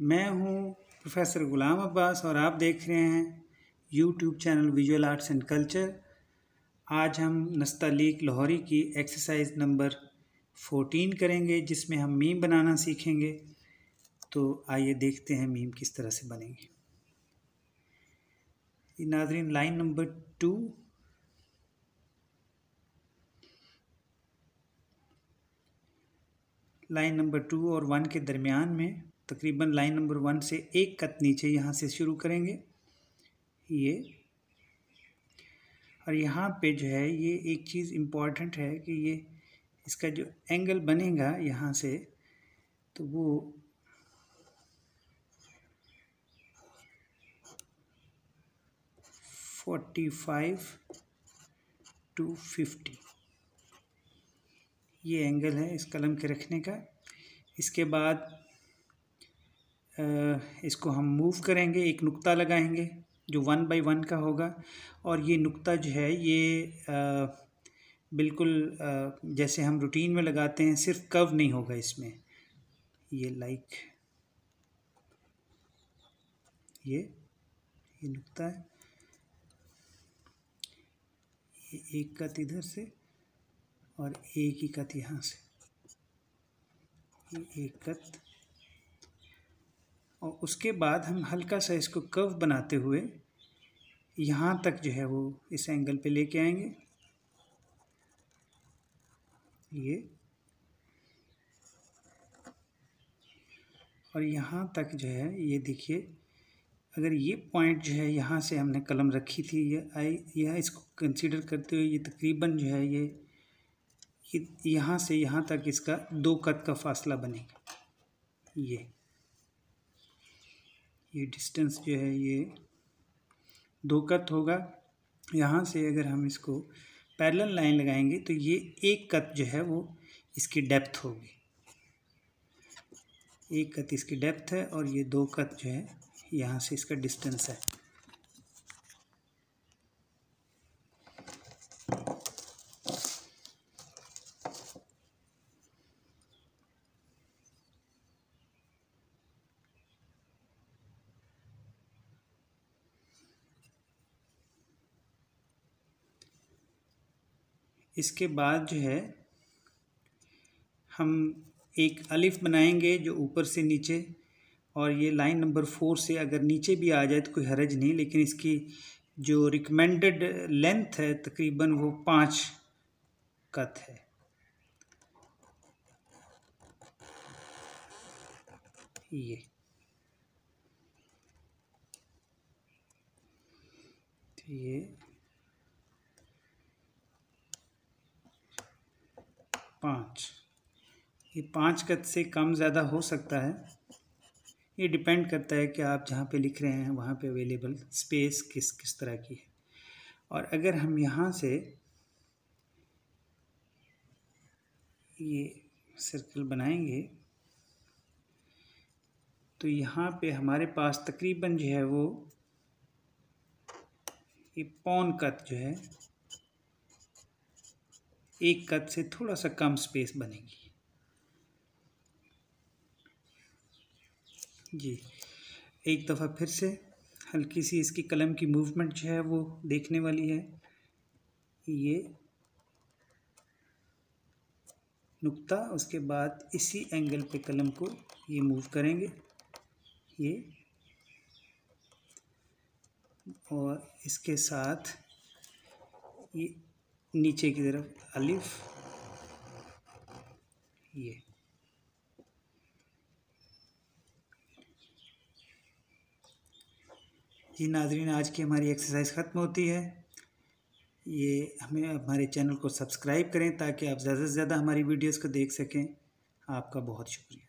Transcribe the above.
मैं हूं प्रोफेसर गुलाम अब्बास और आप देख रहे हैं YouTube channel visual arts and culture आज हम नस्तालीक लाहौरी की एक्सरसाइज नंबर फोर्टीन करेंगे जिसमें हम मीम बनाना सीखेंगे तो आइए देखते हैं मीम किस तरह से बनेंगे नाजरीन line number two line number two और वन के दरमियान में तकरीबन लाइन नंबर वन से एक कत नीचे यहाँ से शुरू करेंगे ये और यहाँ पे जो है ये एक चीज़ इम्पॉर्टेंट है कि ये इसका जो एंगल बनेगा यहाँ से तो वो फोर्टी फाइव टू फिफ्टी ये एंगल है इस कलम के रखने का इसके बाद इसको हम मूव करेंगे एक नुक्ता लगाएंगे जो वन बाई वन का होगा और ये नुक्ता जो है ये बिल्कुल जैसे हम रूटीन में लगाते हैं सिर्फ कव नहीं होगा इसमें ये लाइक ये ये नुक्ता है ये एक का इधर से और एक ही कत यहाँ से ये एक कत और उसके बाद हम हल्का सा इसको कर्व बनाते हुए यहाँ तक जो है वो इस एंगल पे लेके आएंगे ये और यहाँ तक जो है ये देखिए अगर ये पॉइंट जो है यहाँ से हमने कलम रखी थी ये आई यह इसको कंसीडर करते हुए ये तकरीबन जो है ये यहाँ से यहाँ तक इसका दो कद का फासला बनेगा ये ये डिस्टेंस जो है ये दो कत होगा यहाँ से अगर हम इसको पैरेलल लाइन लगाएंगे तो ये एक कत जो है वो इसकी डेप्थ होगी एक कत इसकी डेप्थ है और ये दो कत जो है यहाँ से इसका डिस्टेंस है इसके बाद जो है हम एक अलिफ बनाएंगे जो ऊपर से नीचे और ये लाइन नंबर फोर से अगर नीचे भी आ जाए तो कोई हरज नहीं लेकिन इसकी जो रिकमेंडेड लेंथ है तकरीबन वो पाँच कत है ये तो ये पाँच ये पाँच कद से कम ज़्यादा हो सकता है ये डिपेंड करता है कि आप जहाँ पे लिख रहे हैं वहाँ पे अवेलेबल स्पेस किस किस तरह की है और अगर हम यहाँ से ये सर्कल बनाएंगे तो यहाँ पे हमारे पास तकरीबन जो है वो ये पौन कत जो है एक कद से थोड़ा सा कम स्पेस बनेगी जी एक दफ़ा फिर से हल्की सी इसकी कलम की मूवमेंट जो है वो देखने वाली है ये नुक्ता उसके बाद इसी एंगल पे कलम को ये मूव करेंगे ये और इसके साथ ये नीचे की तरफ अलिफ ये जी नाजरीन आज की हमारी एक्सरसाइज ख़त्म होती है ये हमें हमारे चैनल को सब्सक्राइब करें ताकि आप ज़्यादा से ज़्यादा हमारी वीडियोस को देख सकें आपका बहुत शुक्रिया